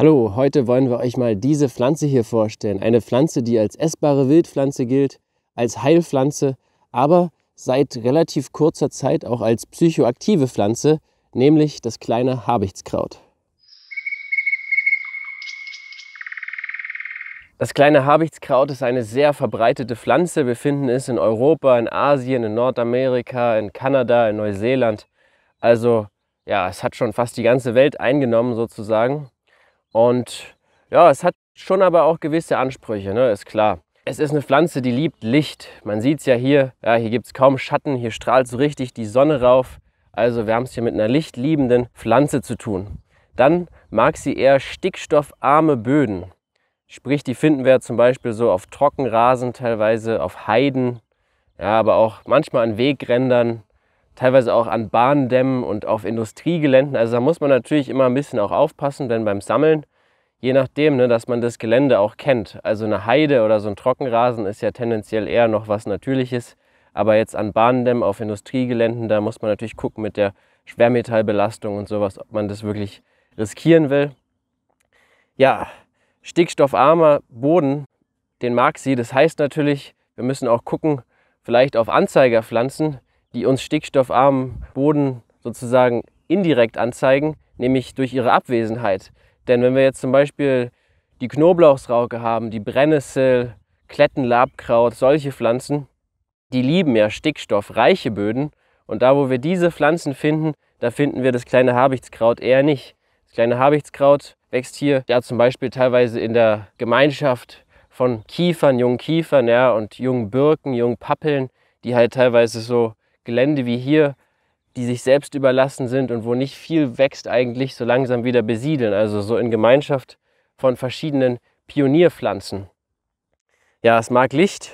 Hallo, heute wollen wir euch mal diese Pflanze hier vorstellen. Eine Pflanze, die als essbare Wildpflanze gilt, als Heilpflanze, aber seit relativ kurzer Zeit auch als psychoaktive Pflanze, nämlich das kleine Habichtskraut. Das kleine Habichtskraut ist eine sehr verbreitete Pflanze. Wir finden es in Europa, in Asien, in Nordamerika, in Kanada, in Neuseeland. Also ja, es hat schon fast die ganze Welt eingenommen sozusagen. Und ja, es hat schon aber auch gewisse Ansprüche, ne? ist klar. Es ist eine Pflanze, die liebt Licht. Man sieht es ja hier, ja, hier gibt es kaum Schatten, hier strahlt so richtig die Sonne rauf. Also wir haben es hier mit einer lichtliebenden Pflanze zu tun. Dann mag sie eher stickstoffarme Böden. Sprich, die finden wir zum Beispiel so auf Trockenrasen teilweise, auf Heiden, ja, aber auch manchmal an Wegrändern, teilweise auch an Bahndämmen und auf Industriegeländen. Also da muss man natürlich immer ein bisschen auch aufpassen, denn beim Sammeln, je nachdem, ne, dass man das Gelände auch kennt. Also eine Heide oder so ein Trockenrasen ist ja tendenziell eher noch was Natürliches. Aber jetzt an Bahndämmen, auf Industriegeländen, da muss man natürlich gucken mit der Schwermetallbelastung und sowas, ob man das wirklich riskieren will. Ja, stickstoffarmer Boden, den mag sie. Das heißt natürlich, wir müssen auch gucken, vielleicht auf Anzeigerpflanzen, die uns stickstoffarmen Boden sozusagen indirekt anzeigen, nämlich durch ihre Abwesenheit. Denn wenn wir jetzt zum Beispiel die Knoblauchsrauke haben, die Brennnessel, Klettenlabkraut, solche Pflanzen, die lieben ja stickstoffreiche Böden. Und da, wo wir diese Pflanzen finden, da finden wir das kleine Habichtskraut eher nicht. Das kleine Habichtskraut wächst hier ja zum Beispiel teilweise in der Gemeinschaft von Kiefern, jungen Kiefern ja, und jungen Birken, jungen Pappeln, die halt teilweise so Gelände wie hier, die sich selbst überlassen sind und wo nicht viel wächst, eigentlich so langsam wieder besiedeln. Also so in Gemeinschaft von verschiedenen Pionierpflanzen. Ja, es mag Licht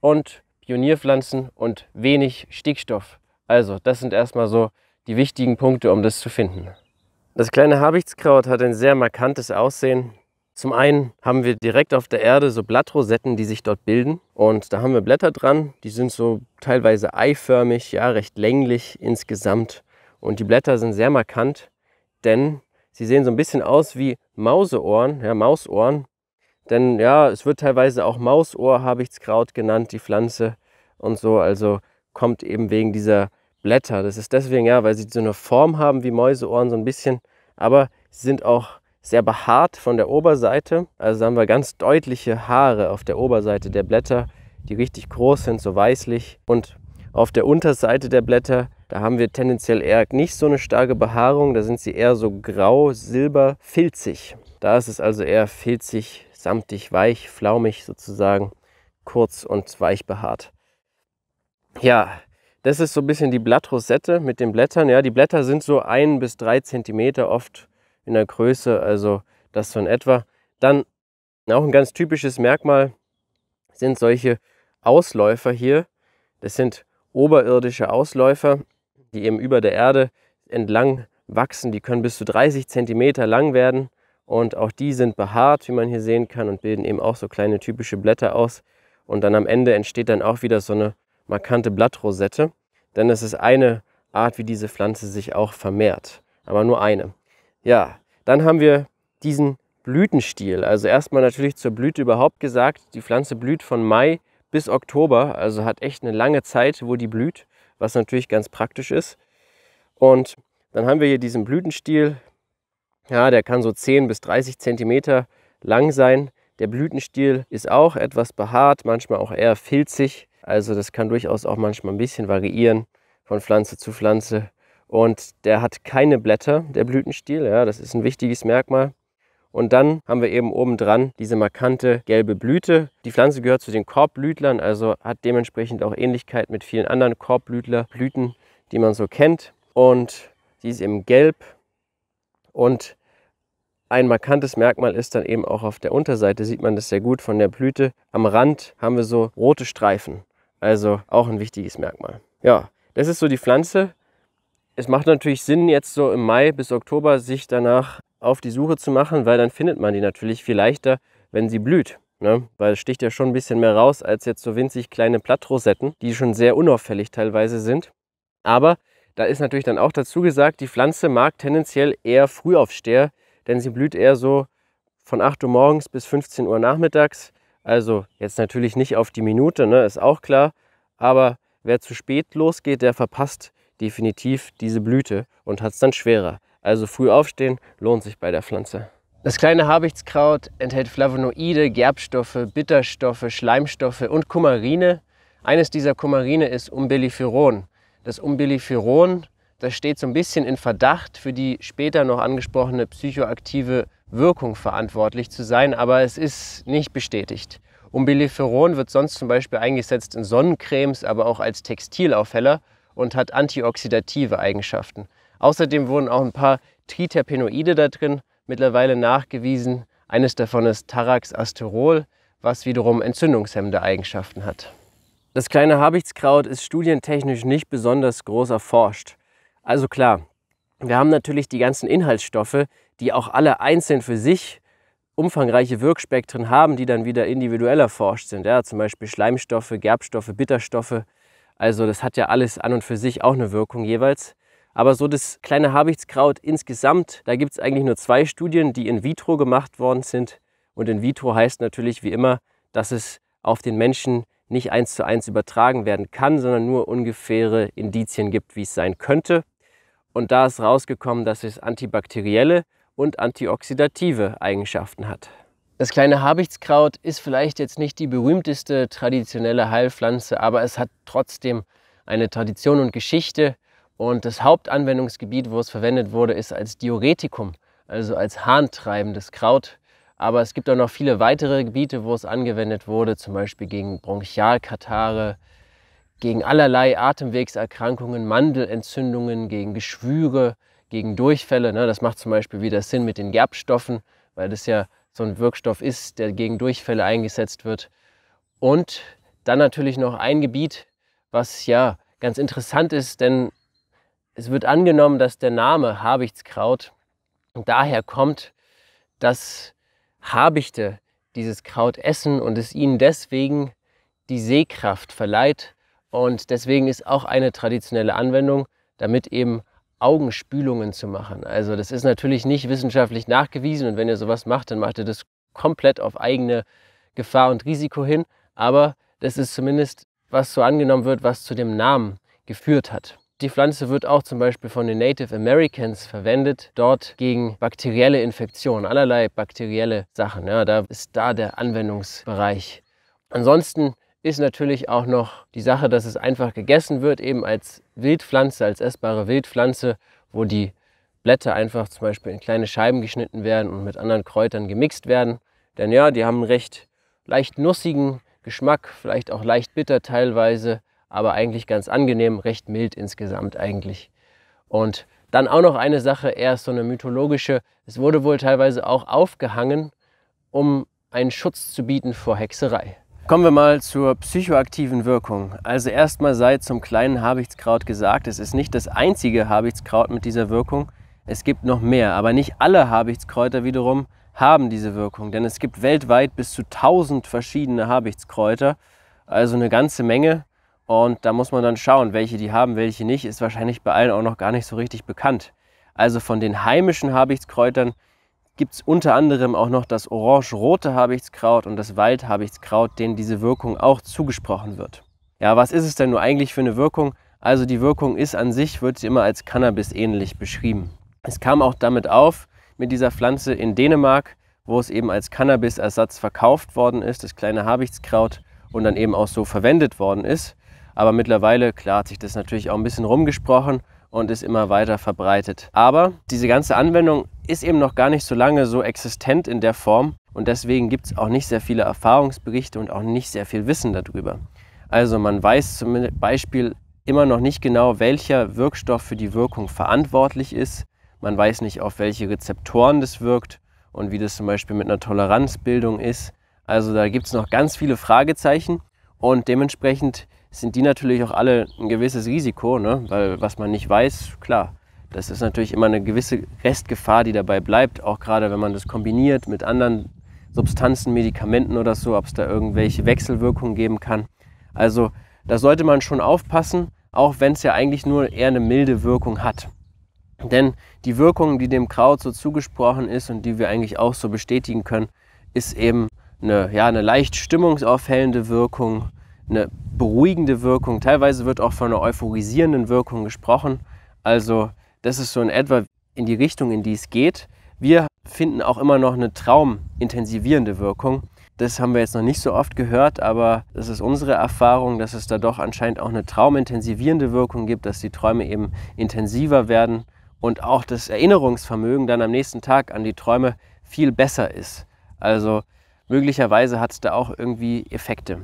und Pionierpflanzen und wenig Stickstoff. Also das sind erstmal so die wichtigen Punkte, um das zu finden. Das kleine Habichtskraut hat ein sehr markantes Aussehen. Zum einen haben wir direkt auf der Erde so Blattrosetten, die sich dort bilden. Und da haben wir Blätter dran, die sind so teilweise eiförmig, ja, recht länglich insgesamt. Und die Blätter sind sehr markant, denn sie sehen so ein bisschen aus wie Mauseohren, ja, Mausohren. Denn ja, es wird teilweise auch mausohr habe ich Kraut genannt, die Pflanze und so. Also kommt eben wegen dieser Blätter. Das ist deswegen, ja, weil sie so eine Form haben wie Mäuseohren, so ein bisschen. Aber sie sind auch sehr behaart von der Oberseite. Also haben wir ganz deutliche Haare auf der Oberseite der Blätter, die richtig groß sind, so weißlich. Und auf der Unterseite der Blätter, da haben wir tendenziell eher nicht so eine starke Behaarung, da sind sie eher so grau, silber, filzig. Da ist es also eher filzig, samtig, weich, flaumig sozusagen, kurz und weich behaart. Ja, das ist so ein bisschen die Blattrosette mit den Blättern. Ja, die Blätter sind so ein bis drei Zentimeter oft in der Größe, also das so in etwa. Dann auch ein ganz typisches Merkmal sind solche Ausläufer hier. Das sind oberirdische Ausläufer, die eben über der Erde entlang wachsen. Die können bis zu 30 Zentimeter lang werden und auch die sind behaart, wie man hier sehen kann und bilden eben auch so kleine typische Blätter aus. Und dann am Ende entsteht dann auch wieder so eine markante Blattrosette, denn es ist eine Art, wie diese Pflanze sich auch vermehrt, aber nur eine. Ja, dann haben wir diesen Blütenstiel. Also erstmal natürlich zur Blüte überhaupt gesagt, die Pflanze blüht von Mai bis Oktober, also hat echt eine lange Zeit, wo die blüht, was natürlich ganz praktisch ist. Und dann haben wir hier diesen Blütenstiel. Ja, der kann so 10 bis 30 Zentimeter lang sein. Der Blütenstiel ist auch etwas behaart, manchmal auch eher filzig. Also das kann durchaus auch manchmal ein bisschen variieren von Pflanze zu Pflanze. Und der hat keine Blätter, der Blütenstiel. Ja, das ist ein wichtiges Merkmal. Und dann haben wir eben obendran diese markante gelbe Blüte. Die Pflanze gehört zu den Korbblütlern, also hat dementsprechend auch Ähnlichkeit mit vielen anderen Korbblütlerblüten, die man so kennt. Und sie ist eben gelb. Und ein markantes Merkmal ist dann eben auch auf der Unterseite, sieht man das sehr gut von der Blüte. Am Rand haben wir so rote Streifen, also auch ein wichtiges Merkmal. Ja, das ist so die Pflanze. Es macht natürlich Sinn, jetzt so im Mai bis Oktober sich danach auf die Suche zu machen, weil dann findet man die natürlich viel leichter, wenn sie blüht. Ne? Weil es sticht ja schon ein bisschen mehr raus als jetzt so winzig kleine Plattrosetten, die schon sehr unauffällig teilweise sind. Aber da ist natürlich dann auch dazu gesagt, die Pflanze mag tendenziell eher Frühaufsteher, denn sie blüht eher so von 8 Uhr morgens bis 15 Uhr nachmittags. Also jetzt natürlich nicht auf die Minute, ne? ist auch klar. Aber wer zu spät losgeht, der verpasst definitiv diese Blüte und hat es dann schwerer. Also früh aufstehen lohnt sich bei der Pflanze. Das kleine Habichtskraut enthält Flavonoide, Gerbstoffe, Bitterstoffe, Schleimstoffe und Kumarine. Eines dieser Kumarine ist Umbelliferon. Das Umbelliferon, das steht so ein bisschen in Verdacht, für die später noch angesprochene psychoaktive Wirkung verantwortlich zu sein, aber es ist nicht bestätigt. Umbelliferon wird sonst zum Beispiel eingesetzt in Sonnencremes, aber auch als Textilaufheller und hat antioxidative Eigenschaften. Außerdem wurden auch ein paar Triterpenoide da drin mittlerweile nachgewiesen. Eines davon ist Taraxasterol, was wiederum entzündungshemmende Eigenschaften hat. Das kleine Habichtskraut ist studientechnisch nicht besonders groß erforscht. Also klar, wir haben natürlich die ganzen Inhaltsstoffe, die auch alle einzeln für sich umfangreiche Wirkspektren haben, die dann wieder individuell erforscht sind. Ja, zum Beispiel Schleimstoffe, Gerbstoffe, Bitterstoffe. Also das hat ja alles an und für sich auch eine Wirkung jeweils. Aber so das kleine Habichtskraut insgesamt, da gibt es eigentlich nur zwei Studien, die in vitro gemacht worden sind. Und in vitro heißt natürlich wie immer, dass es auf den Menschen nicht eins zu eins übertragen werden kann, sondern nur ungefähre Indizien gibt, wie es sein könnte. Und da ist rausgekommen, dass es antibakterielle und antioxidative Eigenschaften hat. Das kleine Habichtskraut ist vielleicht jetzt nicht die berühmteste traditionelle Heilpflanze, aber es hat trotzdem eine Tradition und Geschichte. Und das Hauptanwendungsgebiet, wo es verwendet wurde, ist als Diuretikum, also als harntreibendes Kraut. Aber es gibt auch noch viele weitere Gebiete, wo es angewendet wurde, zum Beispiel gegen Bronchialkatare, gegen allerlei Atemwegserkrankungen, Mandelentzündungen, gegen Geschwüre, gegen Durchfälle. Ne? Das macht zum Beispiel wieder Sinn mit den Gerbstoffen, weil das ja so ein Wirkstoff ist, der gegen Durchfälle eingesetzt wird. Und dann natürlich noch ein Gebiet, was ja ganz interessant ist, denn es wird angenommen, dass der Name Habichtskraut daher kommt, dass Habichte dieses Kraut essen und es ihnen deswegen die Sehkraft verleiht. Und deswegen ist auch eine traditionelle Anwendung, damit eben Augenspülungen zu machen. Also das ist natürlich nicht wissenschaftlich nachgewiesen und wenn ihr sowas macht, dann macht ihr das komplett auf eigene Gefahr und Risiko hin. Aber das ist zumindest, was so angenommen wird, was zu dem Namen geführt hat. Die Pflanze wird auch zum Beispiel von den Native Americans verwendet, dort gegen bakterielle Infektionen, allerlei bakterielle Sachen. Ja, da ist da der Anwendungsbereich. Ansonsten ist natürlich auch noch die Sache, dass es einfach gegessen wird, eben als Wildpflanze, als essbare Wildpflanze, wo die Blätter einfach zum Beispiel in kleine Scheiben geschnitten werden und mit anderen Kräutern gemixt werden. Denn ja, die haben einen recht leicht nussigen Geschmack, vielleicht auch leicht bitter teilweise, aber eigentlich ganz angenehm, recht mild insgesamt eigentlich. Und dann auch noch eine Sache, eher so eine mythologische. Es wurde wohl teilweise auch aufgehangen, um einen Schutz zu bieten vor Hexerei. Kommen wir mal zur psychoaktiven Wirkung. Also erstmal sei zum kleinen Habichtskraut gesagt, es ist nicht das einzige Habichtskraut mit dieser Wirkung. Es gibt noch mehr, aber nicht alle Habichtskräuter wiederum haben diese Wirkung, denn es gibt weltweit bis zu 1000 verschiedene Habichtskräuter, also eine ganze Menge. Und da muss man dann schauen, welche die haben, welche nicht, ist wahrscheinlich bei allen auch noch gar nicht so richtig bekannt. Also von den heimischen Habichtskräutern gibt es unter anderem auch noch das orange-rote Habichtskraut und das Waldhabichtskraut, denen diese Wirkung auch zugesprochen wird. Ja, was ist es denn nur eigentlich für eine Wirkung? Also die Wirkung ist an sich, wird sie immer als Cannabis ähnlich beschrieben. Es kam auch damit auf, mit dieser Pflanze in Dänemark, wo es eben als Cannabisersatz verkauft worden ist, das kleine Habichtskraut, und dann eben auch so verwendet worden ist. Aber mittlerweile, klar, hat sich das natürlich auch ein bisschen rumgesprochen und ist immer weiter verbreitet. Aber diese ganze Anwendung ist eben noch gar nicht so lange so existent in der Form und deswegen gibt es auch nicht sehr viele Erfahrungsberichte und auch nicht sehr viel Wissen darüber. Also man weiß zum Beispiel immer noch nicht genau, welcher Wirkstoff für die Wirkung verantwortlich ist. Man weiß nicht, auf welche Rezeptoren das wirkt und wie das zum Beispiel mit einer Toleranzbildung ist. Also da gibt es noch ganz viele Fragezeichen und dementsprechend sind die natürlich auch alle ein gewisses Risiko, ne? weil was man nicht weiß, klar, das ist natürlich immer eine gewisse Restgefahr, die dabei bleibt, auch gerade wenn man das kombiniert mit anderen Substanzen, Medikamenten oder so, ob es da irgendwelche Wechselwirkungen geben kann. Also da sollte man schon aufpassen, auch wenn es ja eigentlich nur eher eine milde Wirkung hat. Denn die Wirkung, die dem Kraut so zugesprochen ist und die wir eigentlich auch so bestätigen können, ist eben eine, ja, eine leicht stimmungsaufhellende Wirkung, eine beruhigende Wirkung. Teilweise wird auch von einer euphorisierenden Wirkung gesprochen. Also das ist so in etwa in die Richtung, in die es geht. Wir finden auch immer noch eine traumintensivierende Wirkung. Das haben wir jetzt noch nicht so oft gehört, aber das ist unsere Erfahrung, dass es da doch anscheinend auch eine traumintensivierende Wirkung gibt, dass die Träume eben intensiver werden und auch das Erinnerungsvermögen dann am nächsten Tag an die Träume viel besser ist. Also möglicherweise hat es da auch irgendwie Effekte.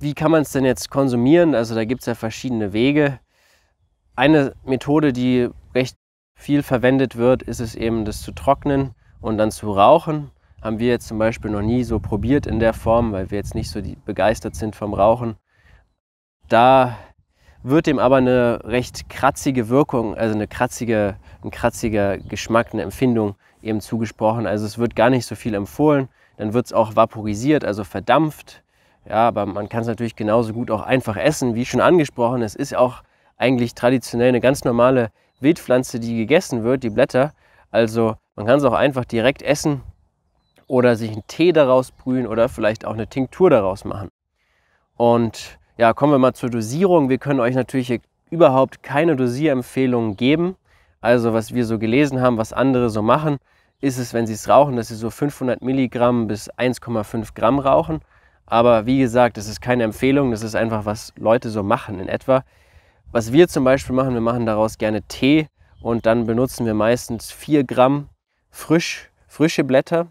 Wie kann man es denn jetzt konsumieren? Also da gibt es ja verschiedene Wege. Eine Methode, die recht viel verwendet wird, ist es eben, das zu trocknen und dann zu rauchen. Haben wir jetzt zum Beispiel noch nie so probiert in der Form, weil wir jetzt nicht so begeistert sind vom Rauchen. Da wird dem aber eine recht kratzige Wirkung, also eine kratzige, ein kratziger Geschmack, eine Empfindung eben zugesprochen. Also es wird gar nicht so viel empfohlen. Dann wird es auch vaporisiert, also verdampft. Ja, aber man kann es natürlich genauso gut auch einfach essen, wie schon angesprochen. Es ist auch eigentlich traditionell eine ganz normale Wildpflanze, die gegessen wird, die Blätter. Also man kann es auch einfach direkt essen oder sich einen Tee daraus brühen oder vielleicht auch eine Tinktur daraus machen. Und ja, kommen wir mal zur Dosierung. Wir können euch natürlich überhaupt keine Dosierempfehlungen geben. Also was wir so gelesen haben, was andere so machen, ist es, wenn sie es rauchen, dass sie so 500 Milligramm bis 1,5 Gramm rauchen. Aber wie gesagt, das ist keine Empfehlung, das ist einfach, was Leute so machen in etwa. Was wir zum Beispiel machen, wir machen daraus gerne Tee und dann benutzen wir meistens 4 Gramm frisch, frische Blätter.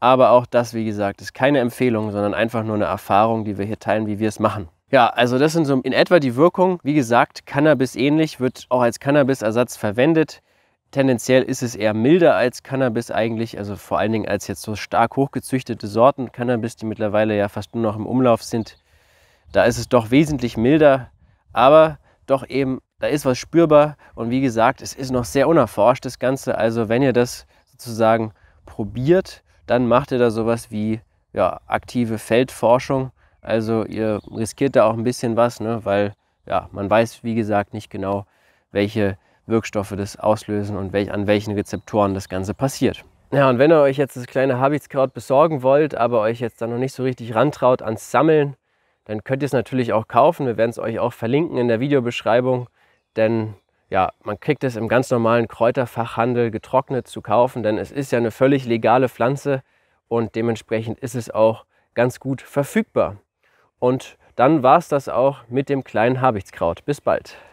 Aber auch das, wie gesagt, ist keine Empfehlung, sondern einfach nur eine Erfahrung, die wir hier teilen, wie wir es machen. Ja, also das sind so in etwa die Wirkung. Wie gesagt, Cannabis ähnlich, wird auch als Cannabisersatz verwendet tendenziell ist es eher milder als Cannabis eigentlich, also vor allen Dingen als jetzt so stark hochgezüchtete Sorten Cannabis, die mittlerweile ja fast nur noch im Umlauf sind. Da ist es doch wesentlich milder, aber doch eben, da ist was spürbar und wie gesagt, es ist noch sehr unerforscht das Ganze. Also wenn ihr das sozusagen probiert, dann macht ihr da sowas wie ja, aktive Feldforschung. Also ihr riskiert da auch ein bisschen was, ne? weil ja, man weiß, wie gesagt, nicht genau, welche Wirkstoffe das auslösen und welch, an welchen Rezeptoren das Ganze passiert. Ja, und wenn ihr euch jetzt das kleine Habichtskraut besorgen wollt, aber euch jetzt da noch nicht so richtig rantraut ans Sammeln, dann könnt ihr es natürlich auch kaufen. Wir werden es euch auch verlinken in der Videobeschreibung, denn ja, man kriegt es im ganz normalen Kräuterfachhandel getrocknet zu kaufen, denn es ist ja eine völlig legale Pflanze und dementsprechend ist es auch ganz gut verfügbar. Und dann war es das auch mit dem kleinen Habichtskraut. Bis bald.